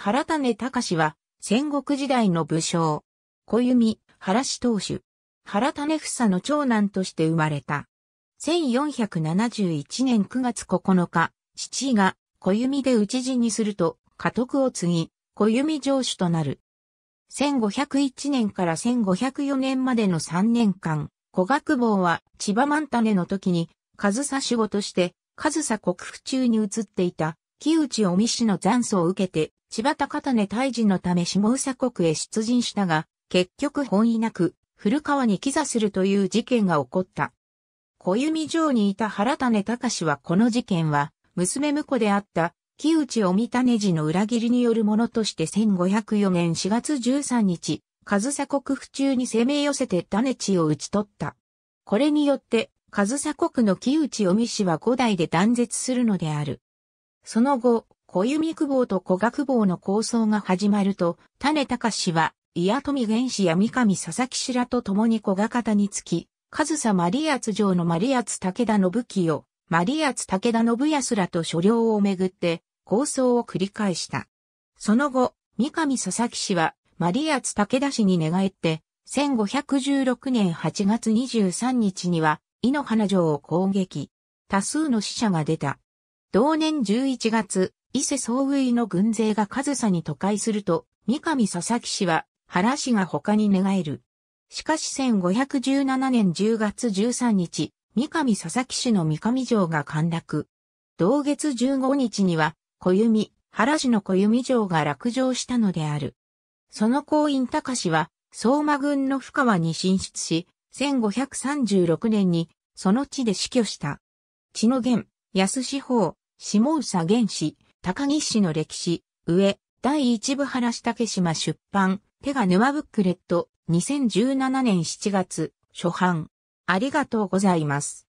原種隆は、戦国時代の武将。小弓、原氏当主。原種房の長男として生まれた。1471年9月9日、父が小弓で討ち死にすると、家督を継ぎ、小弓城主となる。1501年から1504年までの3年間、小学坊は千葉万種の時に、上佐守護として、上佐国府中に移っていた、木内お身氏の残訴を受けて、千葉高種退治のため下佐国へ出陣したが、結局本意なく、古川に帰座するという事件が起こった。小弓城にいた原種隆はこの事件は、娘婿であった、木内臣種子の裏切りによるものとして1504年4月13日、上佐国府中に攻め寄せて種地を討ち取った。これによって、上佐国の木内臣氏は五代で断絶するのである。その後、小弓久保と小学坊の構想が始まると、種高氏は、やと富原氏や三上佐々木氏らと共に小学方につき、上総マリアツ城のマリアツ武田信を、マリアツ武田信康らと所領をめぐって、構想を繰り返した。その後、三上佐々木氏は、マリアツ武田氏に寝返って、1516年8月23日には、井の花城を攻撃。多数の死者が出た。同年11月、伊勢総井の軍勢が上総に都会すると、三上佐々木氏は原氏が他に寝返る。しかし1517年10月13日、三上佐々木氏の三上城が陥落。同月15日には、小弓、原氏の小弓城が落城したのである。その後院高氏は、相馬軍の深川に進出し、1536年に、その地で死去した。血の源、安志法、下宇佐源氏、高木氏の歴史、上、第一部原下竹島出版、ペガ沼ブックレット、2017年7月、初版。ありがとうございます。